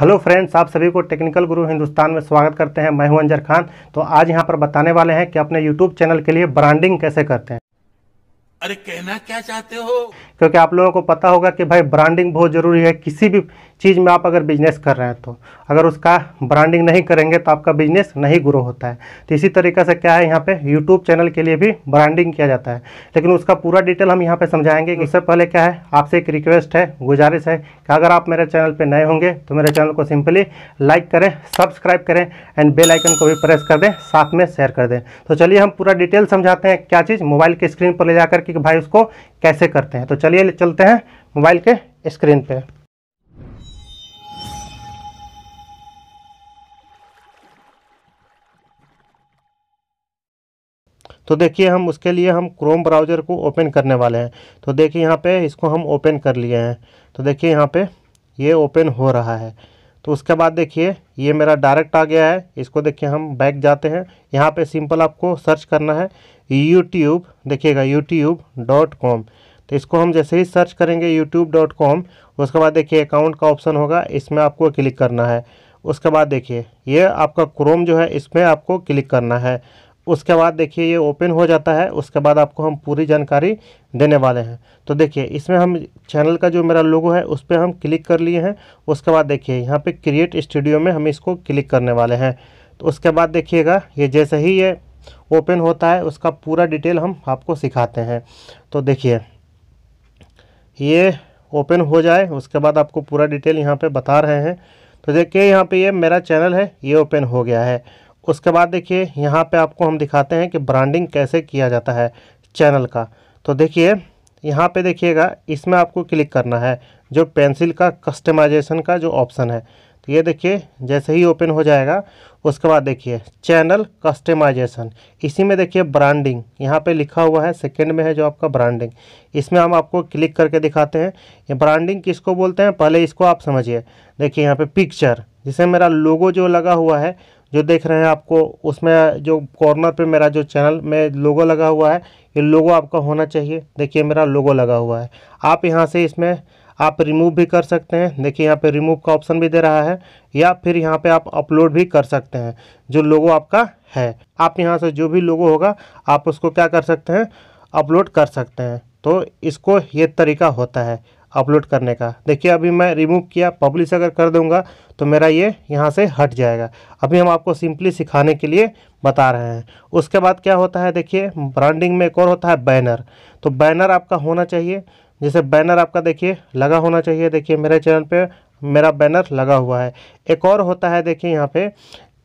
hello friends आप सभी को टेक्निकल गुरु हिंदुस्तान में स्वागत करते हैं मैं हूं अंजर खान तो आज यहां पर बताने वाले हैं कि अपने यूट्यूब चैनल के लिए ब्रांडिंग कैसे करते हैं अरे कहना क्या चाहते हो क्योंकि आप लोगों को पता होगा कि भाई ब्रांडिंग बहुत जरूरी है किसी भी चीज़ में आप अगर बिजनेस कर रहे हैं तो अगर उसका ब्रांडिंग नहीं करेंगे तो आपका बिजनेस नहीं ग्रो होता है तो इसी तरीके से क्या है यहाँ पे यूट्यूब चैनल के लिए भी ब्रांडिंग किया जाता है लेकिन उसका पूरा डिटेल हम यहाँ पे समझाएंगे कि उससे पहले क्या है आपसे एक रिक्वेस्ट है गुजारिश है कि अगर आप मेरे चैनल पर नए होंगे तो मेरे चैनल को सिंपली लाइक करें सब्सक्राइब करें एंड बेलाइकन को भी प्रेस कर दें साथ में शेयर कर दें तो चलिए हम पूरा डिटेल समझाते हैं क्या चीज़ मोबाइल के स्क्रीन पर ले जा करके कि भाई उसको कैसे करते हैं तो चलिए चलते हैं मोबाइल के स्क्रीन पर तो देखिए हम उसके लिए हम क्रोम ब्राउज़र को ओपन करने वाले हैं तो देखिए यहाँ पे इसको हम ओपन कर लिए हैं तो देखिए यहाँ पे ये ओपन हो रहा है तो उसके बाद देखिए ये मेरा डायरेक्ट आ गया है इसको देखिए हम बैक जाते हैं यहाँ पे सिंपल आपको सर्च करना है यूट्यूब देखिएगा यूट्यूब डॉट कॉम तो इसको हम जैसे ही सर्च करेंगे यूट्यूब डॉट कॉम उसके बाद देखिए अकाउंट का ऑप्शन होगा इसमें आपको क्लिक करना है उसके बाद देखिए ये आपका क्रोम जो है इसमें आपको क्लिक करना है उसके बाद देखिए ये ओपन हो जाता है उसके बाद आपको हम पूरी जानकारी देने वाले हैं तो देखिए इसमें हम चैनल का जो मेरा लोगो है उस पर हम क्लिक कर लिए हैं उसके बाद देखिए यहाँ पे क्रिएट स्टूडियो में हम इसको क्लिक करने वाले हैं तो उसके बाद देखिएगा ये जैसे ही ये ओपन होता है उसका पूरा डिटेल हम आपको सिखाते हैं तो देखिए ये ओपन हो जाए उसके बाद आपको पूरा डिटेल यहाँ पर बता रहे हैं तो देखिए यहाँ पर ये मेरा चैनल है ये ओपन हो गया है उसके बाद देखिए यहाँ पे आपको हम दिखाते हैं कि ब्रांडिंग कैसे किया जाता है चैनल का तो देखिए यहाँ पे देखिएगा इसमें आपको क्लिक करना है जो पेंसिल का कस्टमाइजेशन का जो ऑप्शन है तो ये देखिए जैसे ही ओपन हो जाएगा उसके बाद देखिए चैनल कस्टमाइजेशन इसी में देखिए ब्रांडिंग यहाँ पे लिखा हुआ है सेकंड में है जो आपका ब्रांडिंग इसमें हम आपको क्लिक करके दिखाते हैं ये ब्रांडिंग किसको बोलते हैं पहले इसको आप समझिए देखिए यहाँ पे पिक्चर जिसे मेरा लोगो जो लगा हुआ है जो देख रहे हैं आपको उसमें जो कॉर्नर पे मेरा जो चैनल में लोगो लगा हुआ है ये लोगो आपका होना चाहिए देखिए मेरा लोगो लगा हुआ है आप यहाँ से इसमें आप रिमूव भी कर सकते हैं देखिए यहाँ पे रिमूव का ऑप्शन भी दे रहा है या फिर यहाँ पे आप अपलोड भी कर सकते हैं जो लोगो आपका है आप यहाँ से जो भी लोगो होगा आप उसको क्या कर सकते हैं अपलोड कर सकते हैं तो इसको ये तरीका होता है अपलोड करने का देखिए अभी मैं रिमूव किया पब्लिश अगर कर दूंगा तो मेरा ये यहाँ से हट जाएगा अभी हम आपको सिंपली सिखाने के लिए बता रहे हैं उसके बाद क्या होता है देखिए ब्रांडिंग में एक और होता है बैनर तो बैनर आपका होना चाहिए जैसे बैनर आपका देखिए लगा होना चाहिए देखिए मेरे चैनल पर मेरा बैनर लगा हुआ है एक और होता है देखिए यहाँ पे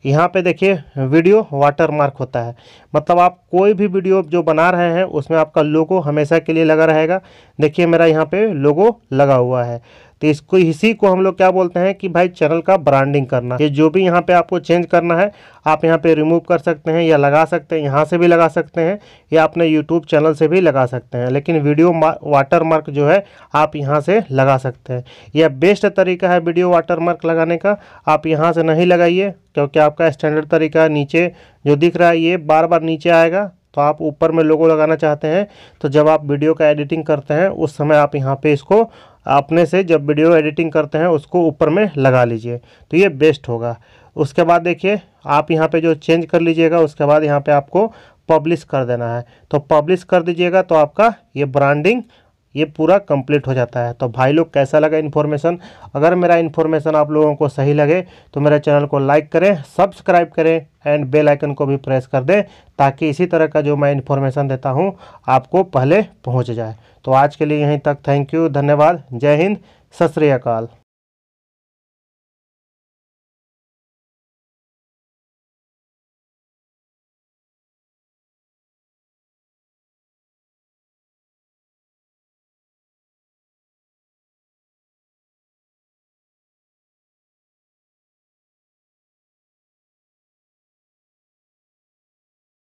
यहाँ पे देखिए वीडियो वाटर मार्क होता है मतलब आप कोई भी वीडियो जो बना रहे हैं उसमें आपका लोगो हमेशा के लिए लगा रहेगा देखिए मेरा यहाँ पे लोगो लगा हुआ है तो इसको इसी को हम लोग क्या बोलते हैं कि भाई चैनल का ब्रांडिंग करना ये जो भी यहाँ पे आपको चेंज करना है आप यहाँ पे रिमूव कर सकते हैं या लगा सकते हैं यहाँ से भी लगा सकते हैं या अपने यूट्यूब चैनल से भी लगा सकते हैं लेकिन वीडियो वाटर मार्क जो है आप यहाँ से लगा सकते हैं यह बेस्ट तरीका है वीडियो वाटर मार्क लगाने का आप यहाँ से नहीं लगाइए क्योंकि आपका स्टैंडर्ड तरीका नीचे जो दिख रहा है ये बार बार नीचे आएगा तो आप ऊपर में लोगो लगाना चाहते हैं तो जब आप वीडियो का एडिटिंग करते हैं उस समय आप यहाँ पे इसको अपने से जब वीडियो एडिटिंग करते हैं उसको ऊपर में लगा लीजिए तो ये बेस्ट होगा उसके बाद देखिए आप यहाँ पे जो चेंज कर लीजिएगा उसके बाद यहाँ पे आपको पब्लिश कर देना है तो पब्लिश कर दीजिएगा तो आपका ये ब्रांडिंग ये पूरा कंप्लीट हो जाता है तो भाई लोग कैसा लगा इन्फॉर्मेशन अगर मेरा इन्फॉर्मेशन आप लोगों को सही लगे तो मेरे चैनल को लाइक करें सब्सक्राइब करें एंड बेल आइकन को भी प्रेस कर दें ताकि इसी तरह का जो मैं इन्फॉर्मेशन देता हूँ आपको पहले पहुँच जाए तो आज के लिए यहीं तक थैंक यू धन्यवाद जय हिंद सत श्रीकाल अकाल